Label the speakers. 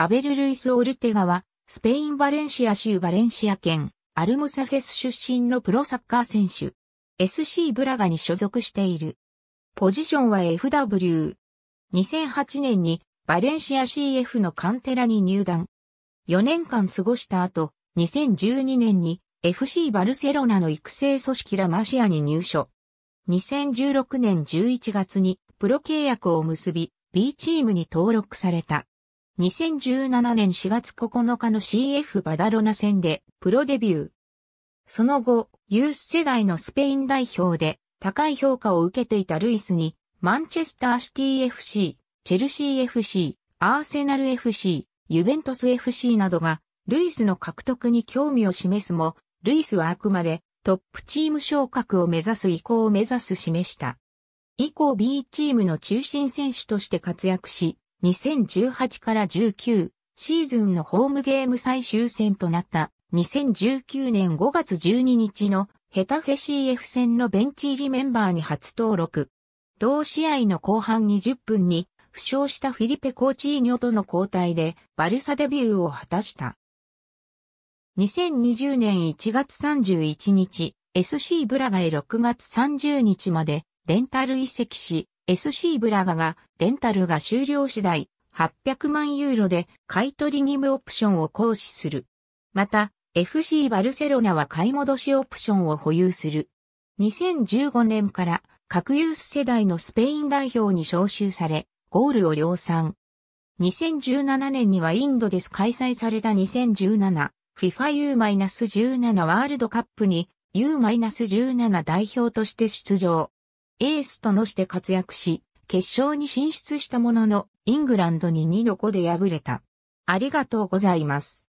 Speaker 1: アベル・ルイス・オルテガは、スペイン・バレンシア州バレンシア県、アルムサフェス出身のプロサッカー選手。SC ブラガに所属している。ポジションは FW。2008年にバレンシア CF のカンテラに入団。4年間過ごした後、2012年に FC バルセロナの育成組織ラマシアに入所。2016年11月にプロ契約を結び、B チームに登録された。2017年4月9日の CF バダロナ戦でプロデビュー。その後、ユース世代のスペイン代表で高い評価を受けていたルイスに、マンチェスターシティ FC、チェルシー FC、アーセナル FC、ユベントス FC などが、ルイスの獲得に興味を示すも、ルイスはあくまでトップチーム昇格を目指す意向を目指す示した。以降 B チームの中心選手として活躍し、2018から19シーズンのホームゲーム最終戦となった2019年5月12日のヘタフェ CF 戦のベンチ入りメンバーに初登録。同試合の後半20分に負傷したフィリペ・コーチーニョとの交代でバルサデビューを果たした。2020年1月31日、SC ブラガへ6月30日までレンタル移籍し、SC ブラガがレンタルが終了次第800万ユーロで買取義務オプションを行使する。また FC バルセロナは買い戻しオプションを保有する。2015年から各ユース世代のスペイン代表に招集され、ゴールを量産。2017年にはインドで開催された 2017FIFA U-17 ワールドカップに U-17 代表として出場。エースとのして活躍し、決勝に進出したものの、イングランドに2度5で敗れた。ありがとうございます。